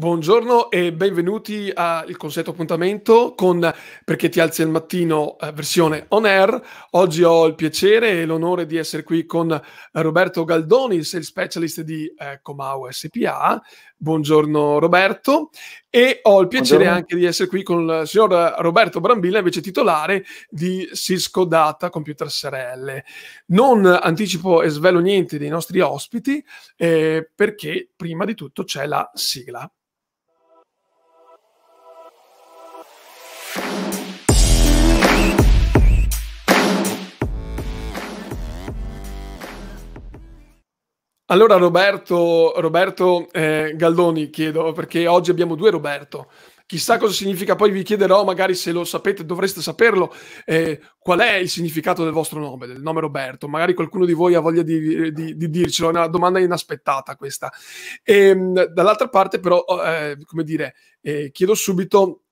Buongiorno e benvenuti al consueto appuntamento con Perché ti alzi al mattino eh, versione on air. Oggi ho il piacere e l'onore di essere qui con Roberto Galdoni, il specialist di eh, Comau SPA. Buongiorno Roberto e ho il piacere Buongiorno. anche di essere qui con il signor Roberto Brambilla, invece titolare di Cisco Data Computer SRL. Non anticipo e svelo niente dei nostri ospiti eh, perché prima di tutto c'è la sigla. Allora Roberto, Roberto eh, Galdoni chiedo, perché oggi abbiamo due Roberto. Chissà cosa significa, poi vi chiederò, magari se lo sapete, dovreste saperlo, eh, qual è il significato del vostro nome, del nome Roberto. Magari qualcuno di voi ha voglia di, di, di dircelo, è una domanda inaspettata questa. E, ehm, dall'altra parte però, oh, eh, come dire, eh, chiedo subito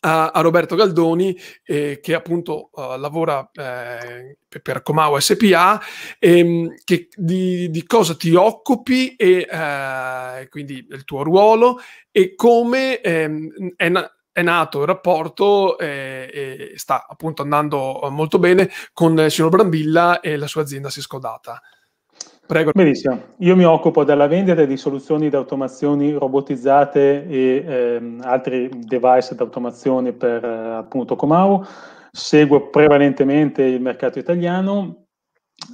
a, a Roberto Galdoni eh, che appunto uh, lavora eh, per Comau SPA ehm, che, di, di, cosa ti occupi e eh, quindi il tuo ruolo e come ehm, è, na è, nato il rapporto eh, e sta appunto andando eh, molto bene con il signor Brambilla e la sua azienda Siscodata. Prego. Benissimo, io mi occupo della vendita di soluzioni di automazioni robotizzate e ehm, altri device di automazione per eh, appunto Comau, seguo prevalentemente il mercato italiano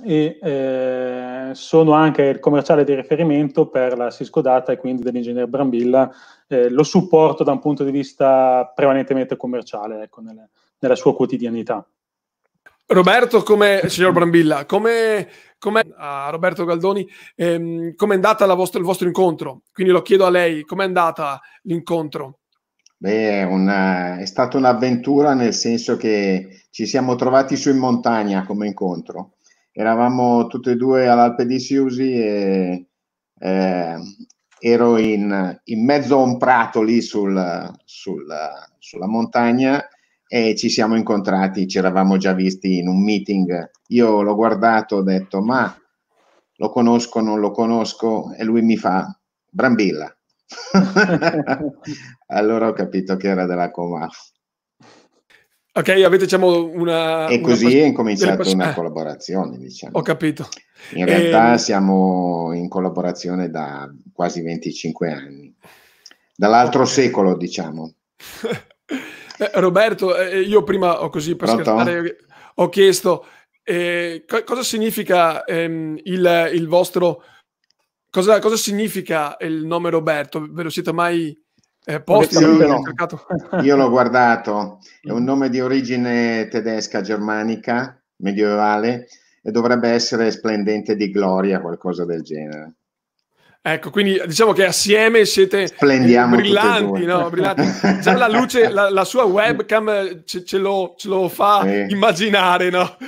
e eh, sono anche il commerciale di riferimento per la Cisco Data e quindi dell'ingegner Brambilla, eh, lo supporto da un punto di vista prevalentemente commerciale ecco, nelle, nella sua quotidianità. Roberto, come signor Brambilla, come com'è a Roberto Galdoni, ehm, com'è andata vostra, il vostro incontro? Quindi lo chiedo a lei, com'è andata l'incontro? Beh, è, una, è stata un'avventura nel senso che ci siamo trovati su in montagna come incontro. Eravamo tutti e due all'Alpe di Siusi e eh, ero in, in, mezzo a un prato lì sul, sul, sulla montagna e ci siamo incontrati, ci eravamo già visti in un meeting. Io l'ho guardato, ho detto ma lo conosco, non lo conosco e lui mi fa Brambilla. allora ho capito che era della Comaf. Ok, avete diciamo una... E così una... è incominciata una eh. collaborazione, diciamo. Ho capito. In realtà e... Ehm. siamo in collaborazione da quasi 25 anni, dall'altro okay. secolo, diciamo. Eh, Roberto, eh, eh, io prima ho così per Pronto? scherzare, ho chiesto eh, co- cosa significa ehm, il, il, vostro... Cosa, cosa, significa il nome Roberto? Ve lo siete mai posti? Io, io l'ho guardato, è un mm. nome di origine tedesca, germanica, medievale, e dovrebbe essere splendente di gloria, qualcosa del genere. Ecco, quindi diciamo che assieme siete Splendiamo brillanti, no? brillanti. Già diciamo, la luce, la, la sua webcam eh, ce, ce, lo, ce lo, fa sì. immaginare, no?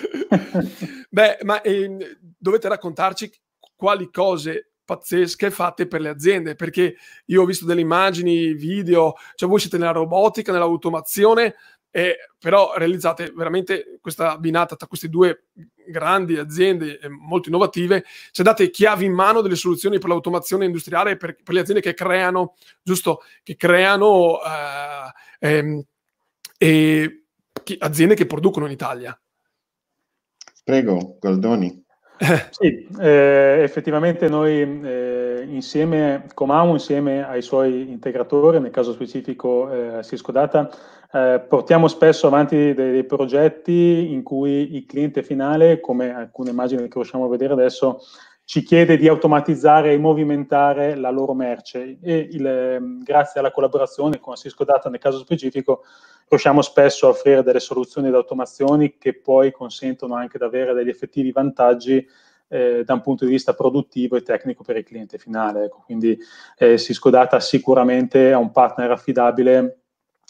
Beh, ma eh, dovete raccontarci quali cose pazzesche fate per le aziende, perché io ho visto delle immagini, video, cioè voi siete nella robotica, nell'automazione, eh, però realizzate veramente questa binata tra questi due grandi aziende eh, molto innovative, ci ha date chiavi in mano delle soluzioni per l'automazione industriale per, per le aziende che creano, giusto, che creano eh, ehm, eh, aziende che producono in Italia. Prego, Goldoni. Eh. sì, eh, effettivamente noi eh, insieme, Comau, insieme ai suoi integratori, nel caso specifico eh, Cisco Data, eh, portiamo spesso avanti dei, dei, progetti in cui il cliente finale, come alcune immagini che riusciamo a vedere adesso, ci chiede di automatizzare e movimentare la loro merce e il, ehm, grazie alla collaborazione con Cisco Data nel caso specifico riusciamo spesso a offrire delle soluzioni ed automazioni che poi consentono anche di avere degli effettivi vantaggi eh, da un punto di vista produttivo e tecnico per il cliente finale. Ecco, quindi eh, Cisco Data sicuramente è un partner affidabile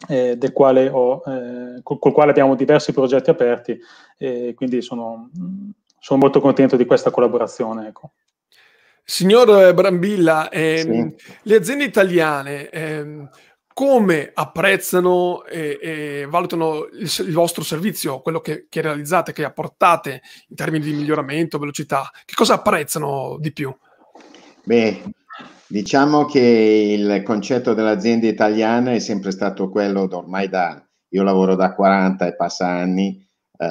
eh, del quale ho, eh, col, col, quale abbiamo diversi progetti aperti e quindi sono, sono molto contento di questa collaborazione. Ecco. Signor eh, Brambilla, ehm, sì. le aziende italiane ehm, come apprezzano e, e valutano il, il, vostro servizio, quello che, che, realizzate, che apportate in termini di miglioramento, velocità? Che cosa apprezzano di più? Beh, Diciamo che il concetto dell'azienda italiana è sempre stato quello ormai da, io lavoro da 40 e passa anni, eh,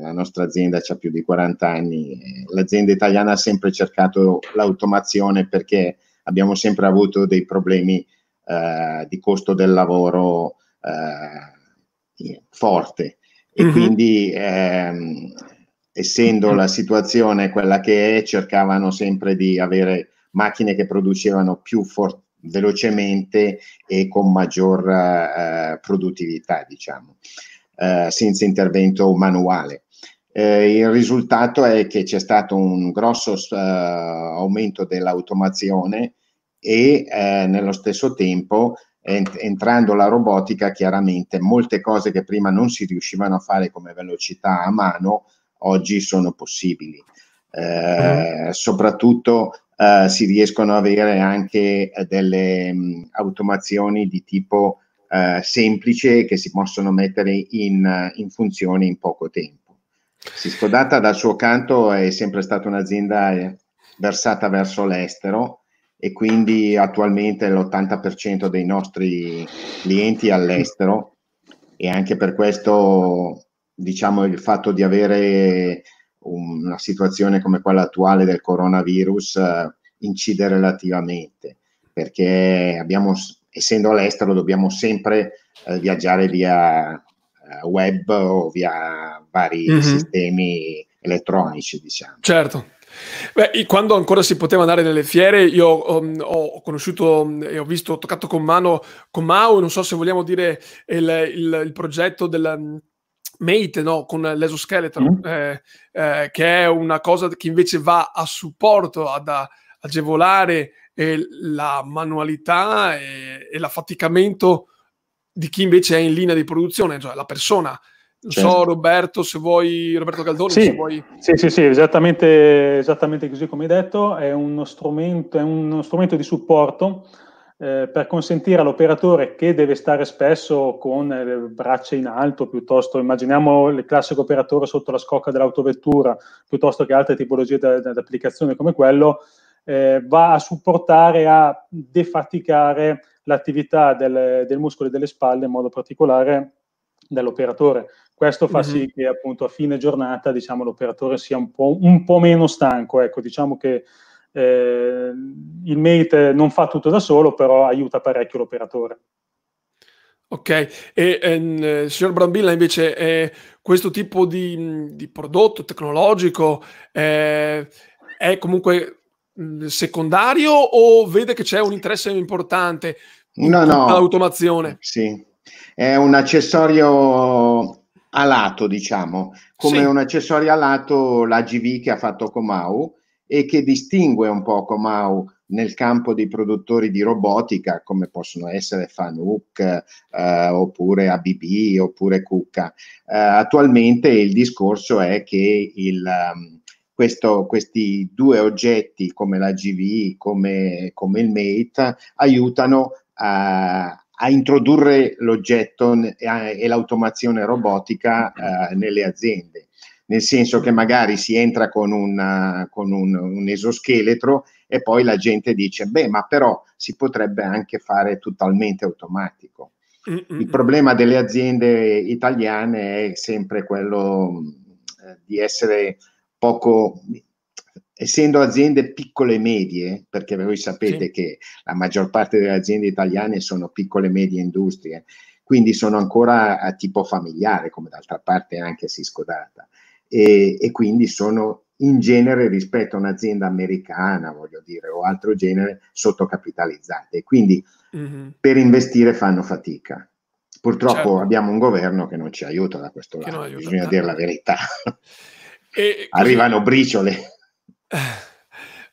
la nostra azienda ha più di 40 anni, l'azienda italiana ha sempre cercato l'automazione perché abbiamo sempre avuto dei problemi eh, di costo del lavoro eh, forte e mm-hmm. quindi ehm, essendo mhm. la situazione quella che è cercavano sempre di avere macchine che producevano più for- velocemente e con maggior eh, produttività, diciamo, eh, senza intervento manuale. Eh, il risultato è che c'è stato un grosso eh, aumento dell'automazione e eh, nello stesso tempo entrando la robotica chiaramente molte cose che prima non si riuscivano a fare come velocità a mano oggi sono possibili. Eh, mm-hmm. soprattutto eh, si riescono ad avere anche eh, delle mh, mm, automazioni di tipo eh, semplice che si possono mettere in, eh, in funzione in poco tempo. Data dal suo canto è sempre stata un'azienda versata verso l'estero e quindi attualmente l'80% dei nostri clienti è all'estero e anche per questo diciamo il fatto di avere una situazione come quella attuale del coronavirus eh, incide relativamente, perché abbiamo, essendo all'estero dobbiamo sempre eh, viaggiare via eh, web o via vari mm-hmm. sistemi elettronici, diciamo. Certo. Beh, quando ancora si poteva andare nelle fiere, io um, ho conosciuto um, e ho visto, ho toccato con mano con Mao, non so se vogliamo dire il, il, il progetto del, Mate, no, con l'esoscheletron, mm. eh, eh, che è una cosa che invece va a supporto, ad agevolare eh, la manualità e, e l'affaticamento di chi invece è in linea di produzione, cioè la persona. Non certo. so, Roberto, se vuoi, Roberto Caldoni, sì, se vuoi. Sì, sì, sì, esattamente, esattamente così come hai detto, è uno strumento, è uno strumento di supporto eh, per consentire all'operatore che deve stare spesso con le braccia in alto, piuttosto immaginiamo il classico operatore sotto la scocca dell'autovettura, piuttosto che altre tipologie di applicazione come quello, eh, va a supportare, a defaticare l'attività del, del muscolo delle spalle, in modo particolare dell'operatore. Questo fa mm-hmm. sì che appunto a fine giornata diciamo, l'operatore sia un po', un po' meno stanco, ecco, diciamo che eh, il Mate non fa tutto da solo, però aiuta parecchio l'operatore. Ok, e, e ehm, eh, signor Brambilla invece eh, questo tipo di, mm, di prodotto tecnologico eh, è comunque mm, secondario o vede che c'è un interesse importante no, no. all'automazione? Sì, è un accessorio alato diciamo, come sì. un accessorio alato la GV che ha fatto Comau, e che distingue un po' Comau nel campo dei produttori di robotica, come possono essere Fanuc eh, oppure ABB oppure Cucca. Eh, attualmente il discorso è che il, ehm, questo, questi due oggetti come la GV, come, come il Mate, aiutano a, a introdurre l'oggetto e l'automazione robotica eh, nelle aziende nel senso che magari si entra con, una, eh, con un, un, esoscheletro e poi la gente dice, beh, ma però si potrebbe anche fare totalmente automatico. Mm, mm, Il mm. problema delle aziende italiane è sempre quello eh, di essere poco, essendo aziende piccole e medie, perché voi sapete sì. che la maggior parte delle aziende italiane sono piccole e medie industrie, quindi sono ancora a tipo familiare, come d'altra parte anche si scodata e, e quindi sono in genere rispetto a un'azienda americana, voglio dire, o altro genere, sottocapitalizzate. Quindi mm-hmm. per investire fanno fatica. Purtroppo certo. abbiamo un governo che non ci aiuta da questo lato, bisogna tanto. Eh. dire la verità. E, Arrivano briciole.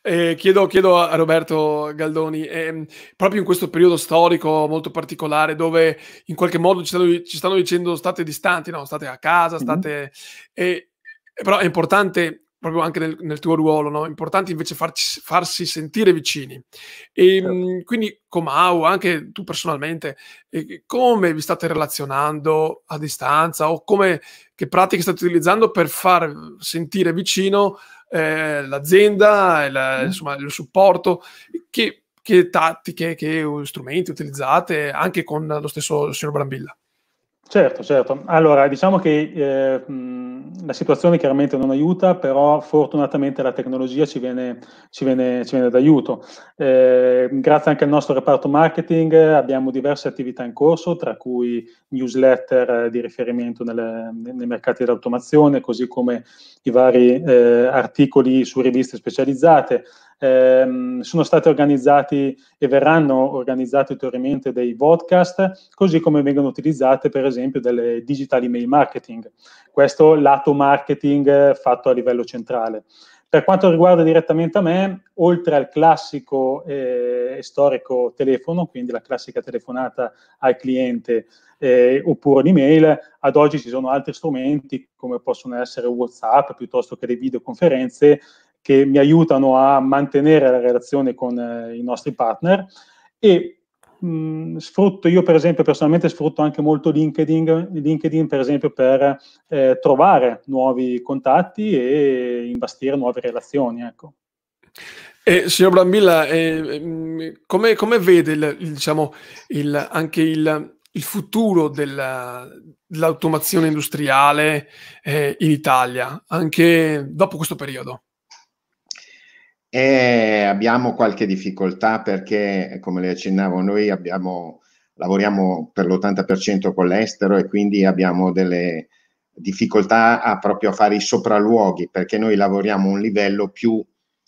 Eh, chiedo, chiedo, a Roberto Galdoni, ehm, proprio in questo periodo storico molto particolare dove in qualche modo ci stanno, ci stanno dicendo state distanti, no? state a casa, mm-hmm. state... Mm-hmm. E, eh, però è importante, proprio anche nel, nel tuo ruolo, no? è importante invece farci, farsi sentire vicini. E, ehm, certo. Quindi Comau, anche tu personalmente, eh, come vi state relazionando a distanza o come, che pratiche state utilizzando per far sentire vicino eh, l'azienda, la, mm. insomma, il supporto, che, che tattiche, che strumenti utilizzate anche con lo stesso signor Brambilla? Certo, certo. Allora, diciamo che eh, la situazione chiaramente non aiuta, però fortunatamente la tecnologia ci viene, ci viene, ci viene d'aiuto. Eh, grazie anche al nostro reparto marketing abbiamo diverse attività in corso, tra cui newsletter di riferimento nelle, nei mercati dell'automazione, così come i vari eh, articoli su riviste specializzate, ehm, sono stati organizzati e verranno organizzati ulteriormente dei podcast, così come vengono utilizzate per esempio delle digital email marketing. Questo lato marketing eh, fatto a livello centrale. Per quanto riguarda direttamente a me, oltre al classico eh, e eh, storico telefono, quindi la classica telefonata al cliente eh, oppure l'email, ad oggi ci sono altri strumenti come possono essere WhatsApp piuttosto che le videoconferenze che mi aiutano a mantenere la relazione con eh, i nostri partner e mh, sfrutto io per esempio personalmente sfrutto anche molto LinkedIn, LinkedIn per esempio per eh, trovare nuovi contatti e imbastire nuove relazioni ecco. Eh, signor Brambilla, eh, come, come, vede il, il, diciamo, il, anche il, futuro della, dell'automazione industriale eh, in Italia, anche dopo questo periodo? E abbiamo qualche difficoltà perché, come le accennavo, noi abbiamo, lavoriamo per l'80% con l'estero e quindi abbiamo delle difficoltà a proprio fare i sopralluoghi perché noi lavoriamo un livello più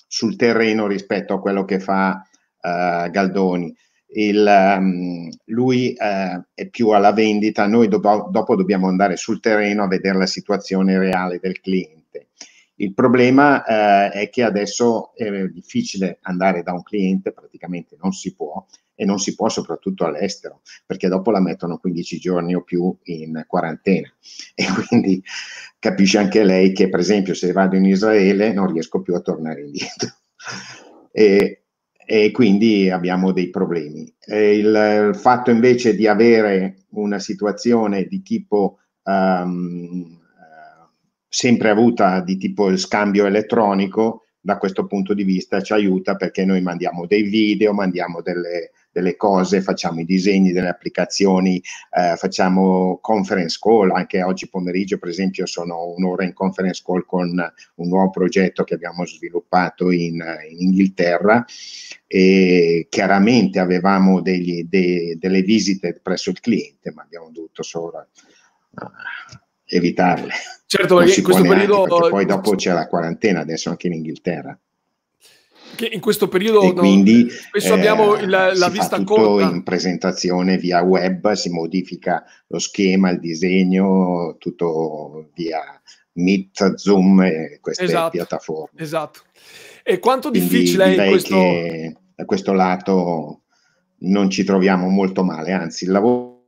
sul terreno rispetto a quello che fa uh, Galdoni. Il, um, lui uh, è più alla vendita, noi do- dopo dobbiamo andare sul terreno a vedere la situazione reale del cliente il problema eh, è che adesso è difficile andare da un cliente, praticamente non si può, e non si può soprattutto all'estero, perché dopo la mettono 15 giorni o più in quarantena. E quindi capisce anche lei che, per esempio, se vado in Israele non riesco più a tornare indietro. E, e quindi abbiamo dei problemi. Il, il, fatto invece di avere una situazione di tipo um, sempre avuta di tipo il scambio elettronico, da questo punto di vista ci aiuta perché noi mandiamo dei video, mandiamo delle, delle cose, facciamo i disegni delle applicazioni, eh, facciamo conference call, anche oggi pomeriggio per esempio sono un'ora in conference call con un nuovo progetto che abbiamo sviluppato in, in Inghilterra e chiaramente avevamo degli, de, delle visite presso il cliente ma abbiamo dovuto solo ah, evitarle. Certo, in questo periodo... Anche, poi dopo c'è la quarantena, adesso anche in Inghilterra. Che in questo periodo e quindi, no, spesso eh, abbiamo la, la vista corta. in presentazione via web, si modifica lo schema, il disegno, tutto via Meet, Zoom e queste esatto, piattaforme. Esatto. E quanto quindi difficile è in questo... Che da questo lato non ci troviamo molto male, anzi il lavoro...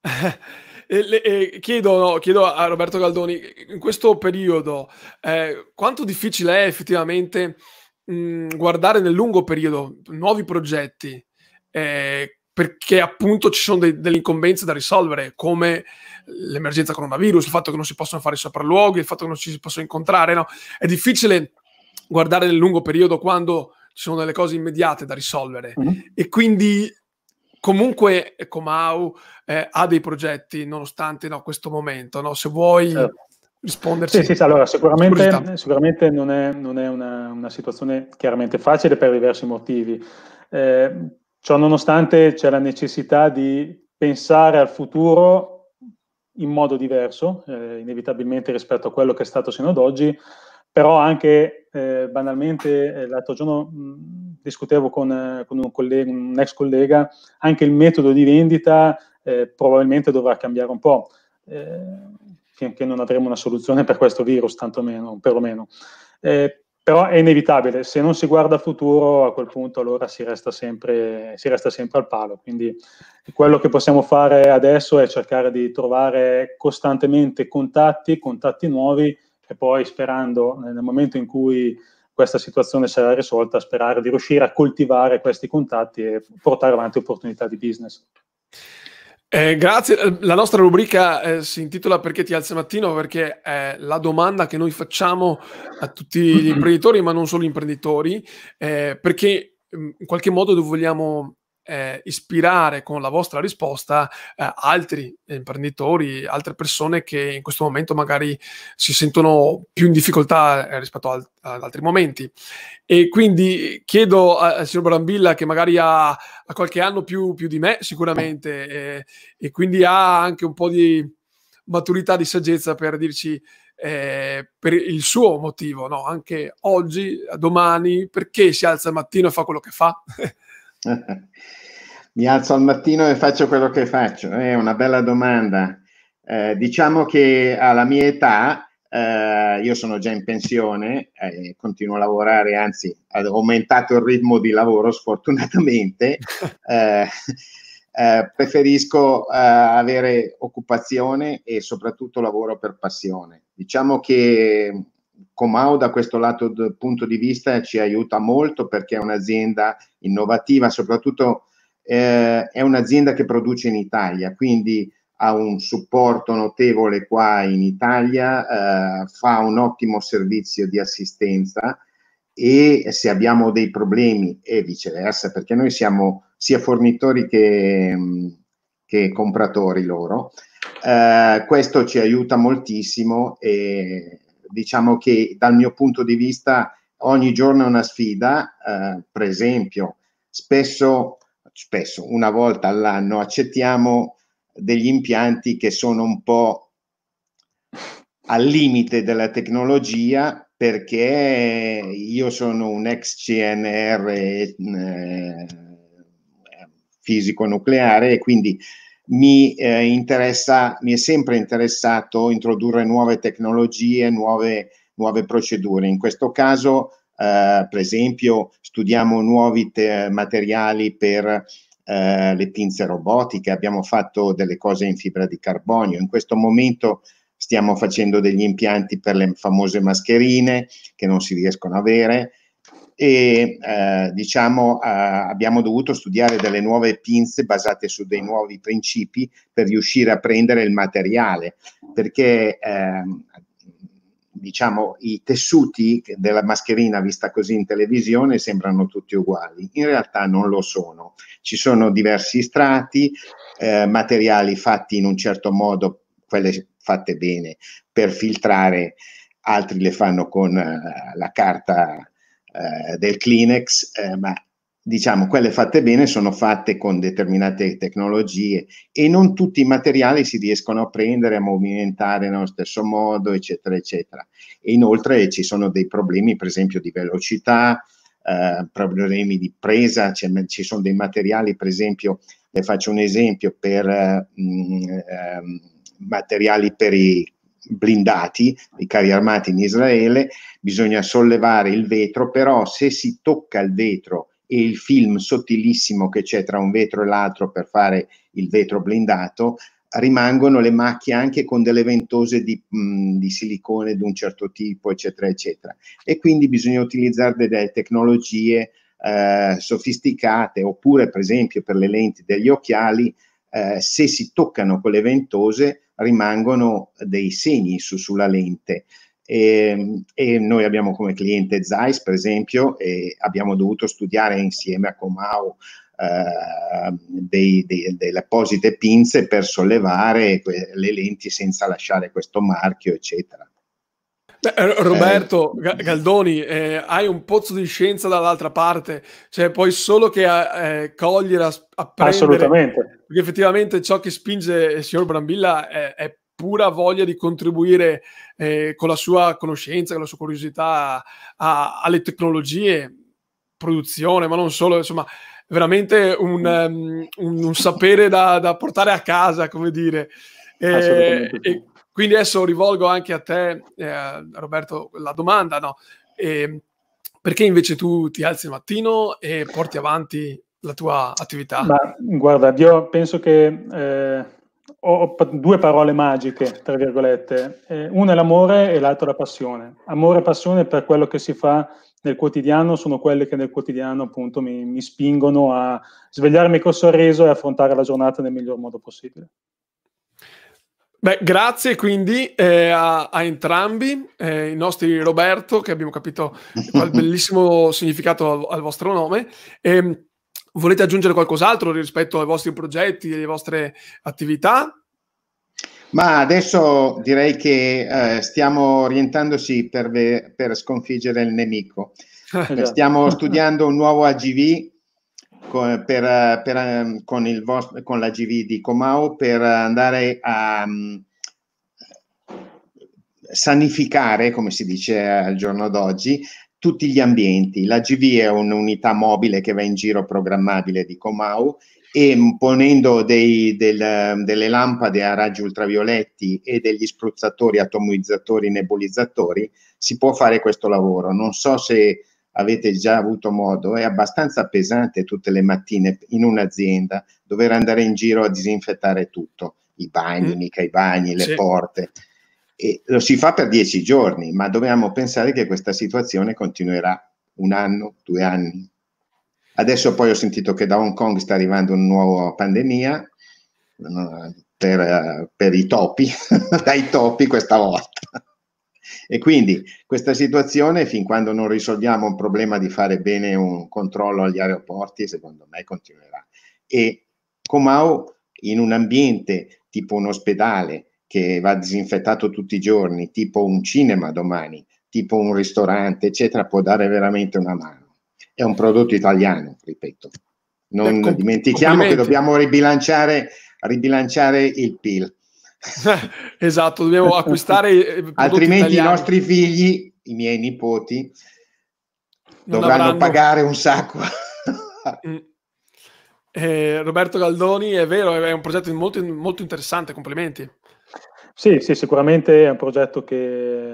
le, eh, chiedo, no, chiedo, a Roberto Galdoni, in questo periodo, eh, quanto difficile è effettivamente mh, guardare nel lungo periodo nuovi progetti? Eh, perché appunto ci sono dei, delle incombenze da risolvere, come l'emergenza coronavirus, il fatto che non si possono fare sopralluoghi, il fatto che non ci si possono incontrare. No? È difficile guardare nel lungo periodo quando ci sono delle cose immediate da risolvere. Mm-hmm. E quindi comunque Comau eh, ha dei progetti nonostante no, questo momento, no? se vuoi certo. risponderci. Sì, sì, allora sicuramente, sicuramente non è, non è una, una, situazione chiaramente facile per diversi motivi. Eh, ciò nonostante c'è la necessità di pensare al futuro in modo diverso, eh, inevitabilmente rispetto a quello che è stato sino ad oggi, però anche eh, banalmente eh, l'altro giorno... Mh, discutevo con, eh, con un, collega, un, ex collega, anche il metodo di vendita eh, probabilmente dovrà cambiare un po', eh, finché non avremo una soluzione per questo virus, tantomeno, perlomeno. Eh, però è inevitabile, se non si guarda al futuro, a quel punto allora si resta, sempre, si resta sempre al palo. Quindi quello che possiamo fare adesso è cercare di trovare costantemente contatti, contatti nuovi, e poi sperando nel momento in cui questa situazione sarà risolta, sperare di riuscire a coltivare questi contatti e portare avanti opportunità di business. Eh, grazie, eh, la nostra rubrica eh, si intitola Perché ti alzi al mattino? Perché è la domanda che noi facciamo a tutti gli imprenditori, ma non solo imprenditori, eh, perché mm, in qualche modo vogliamo eh, ispirare con la vostra risposta eh, altri imprenditori, altre persone che in questo momento magari si sentono più in difficoltà eh, rispetto al, ad altri momenti. E quindi chiedo eh, al signor Brambilla, che magari ha, ha qualche anno più, più, di me sicuramente, eh, e quindi ha anche un po' di maturità, di saggezza per dirci eh, per il suo motivo, no? anche oggi, domani, perché si alza al mattino e fa quello che fa. Mi alzo al mattino e faccio quello che faccio? È eh, una bella domanda. Eh, diciamo che alla mia età, eh, io sono già in pensione, eh, continuo a lavorare, anzi ho aumentato il ritmo di lavoro sfortunatamente. Eh, eh, preferisco avere occupazione e soprattutto lavoro per passione. Diciamo che Comau da questo lato d- punto di vista ci aiuta molto perché è un'azienda innovativa, soprattutto eh, è un'azienda che produce in Italia, quindi ha un supporto notevole qua in Italia, eh, fa un ottimo servizio di assistenza e se abbiamo dei problemi e viceversa, perché noi siamo sia fornitori che, mm, che compratori loro, eh, questo ci aiuta moltissimo e diciamo che dal mio punto di vista ogni giorno è una sfida, eh, per esempio spesso, spesso, una volta all'anno accettiamo degli impianti che sono un po' al limite della tecnologia perché io sono un ex CNR eh, fisico nucleare e quindi mi, eh, interessa, mi è sempre interessato introdurre nuove tecnologie, nuove, nuove procedure. In questo caso, eh, per esempio, studiamo nuovi te- materiali per eh, le pinze robotiche, abbiamo fatto delle cose in fibra di carbonio. In questo momento stiamo facendo degli impianti per le famose mascherine che non si riescono a avere e eh, diciamo eh, abbiamo dovuto studiare delle nuove pinze basate su dei nuovi principi per riuscire a prendere il materiale perché eh, diciamo i tessuti della mascherina vista così in televisione sembrano tutti uguali in realtà non lo sono ci sono diversi strati eh, materiali fatti in un certo modo quelle fatte bene per filtrare altri le fanno con eh, la carta eh, del Kleenex, eh, ma diciamo quelle fatte bene sono fatte con determinate tecnologie e non tutti i materiali si riescono a prendere, a movimentare nello stesso modo, eccetera, eccetera. E inoltre ci sono dei problemi, per esempio, di velocità, eh, problemi di presa, cioè, ci sono dei materiali, per esempio, le faccio un esempio, per mh, eh, mm, ehm, materiali per i blindati, i carri armati in Israele, bisogna sollevare il vetro, però se si tocca il vetro e il film sottilissimo che c'è tra un vetro e l'altro per fare il vetro blindato, rimangono le macchie anche con delle ventose di, mh, mm, di silicone di un certo tipo, eccetera, eccetera. E quindi bisogna utilizzare delle tecnologie eh, sofisticate oppure, per esempio, per le lenti degli occhiali, eh, se si toccano quelle ventose, rimangono dei segni su, sulla lente. E, ehm, e, noi abbiamo come cliente Zeiss, per esempio, e abbiamo dovuto studiare insieme a Comau eh, delle apposite pinze per sollevare le lenti senza lasciare questo marchio, eccetera. Eh, eh, Roberto eh. Galdoni, eh, hai un pozzo di scienza dall'altra parte, cioè puoi solo che a, eh, cogliere, apprendere. Assolutamente. Perché effettivamente ciò che spinge il signor Brambilla è, è pura voglia di contribuire eh, con la sua conoscenza, con la sua curiosità a, alle tecnologie, produzione, ma non solo, insomma, veramente un, um, un, un sapere da, da, portare a casa, come dire. e, quindi adesso rivolgo anche a te, eh, Roberto, la domanda, no? E ehm, perché invece tu ti alzi il mattino e porti avanti la tua attività? Ma, guarda, io penso che eh, ho due parole magiche, tra virgolette. Eh, una è l'amore e l'altra la passione. Amore e passione per quello che si fa nel quotidiano sono quelle che nel quotidiano appunto mi, mi spingono a svegliarmi col sorriso e affrontare la giornata nel miglior modo possibile. Beh, grazie quindi eh, a, a, entrambi, eh, i nostri Roberto, che abbiamo capito qual bellissimo significato al, al vostro nome. E, ehm, volete aggiungere qualcos'altro rispetto ai vostri progetti, e alle vostre attività? Ma adesso direi che eh, stiamo orientandosi per, per, sconfiggere il nemico. stiamo studiando un nuovo AGV con, per, per, ehm, con, il vostro, con la GV di Comau per andare a mm, sanificare, come si dice al giorno d'oggi, tutti gli ambienti. La GV è un'unità mobile che va in giro programmabile di Comau e ponendo dei, del, delle lampade a raggi ultravioletti e degli spruzzatori, atomizzatori, nebulizzatori, si può fare questo lavoro. Non so se avete già avuto modo, è abbastanza pesante tutte le mattine in un'azienda dover andare in giro a disinfettare tutto, i bagni, mm. mica i bagni, le sì. porte. E lo si fa per dieci giorni, ma dobbiamo pensare che questa situazione continuerà un anno, due anni. Adesso poi ho sentito che da Hong Kong sta arrivando una nuova pandemia eh, per, eh, per i topi, dai topi questa volta. E quindi questa situazione, fin quando non risolviamo un problema di fare bene un controllo agli aeroporti, secondo me continuerà. E Comau, in un ambiente tipo un ospedale che va disinfettato tutti i giorni, tipo un cinema domani, tipo un ristorante, eccetera, può dare veramente una mano. È un prodotto italiano, ripeto. Non Beh, dimentichiamo che dobbiamo ribilanciare, ribilanciare il PIL esatto, dobbiamo acquistare. Eh, Altrimenti italiani. i nostri figli, i miei nipoti, non dovranno avranno... pagare un sacco. Mm. eh, Roberto Galdoni, è vero, è un progetto molto, molto interessante, complimenti. Sì, sì, sicuramente è un progetto che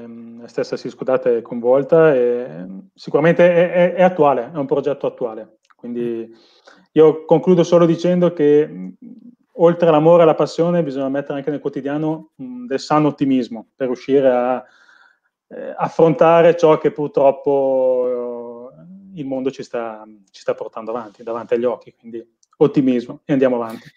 la mm, stessa Siscodata è coinvolta e mm, sicuramente è, è, è, attuale, è un progetto attuale. Quindi io concludo solo dicendo che oltre all'amore e alla passione bisogna mettere anche nel quotidiano mh, mm, del sano ottimismo per riuscire a eh, affrontare ciò che purtroppo eh, il mondo ci sta, ci sta, portando avanti, davanti agli occhi. Quindi ottimismo e andiamo avanti.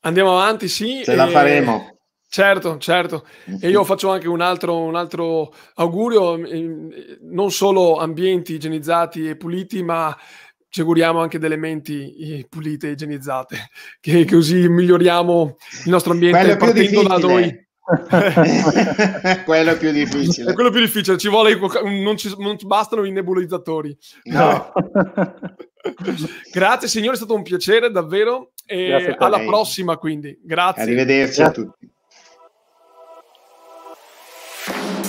Andiamo avanti, sì. Ce e... la faremo. Certo, certo. E io faccio anche un altro, un altro augurio, mm, mm, non solo ambienti igienizzati e puliti, ma ci auguriamo anche delle menti eh, pulite, igienizzate, che così miglioriamo il nostro ambiente partendo da noi. quello più difficile. È quello più difficile, ci vuole, non, ci, non bastano i nebulizzatori. No. Grazie signore, è stato un piacere davvero e alla lei. prossima quindi. Grazie. Arrivederci Grazie. a tutti.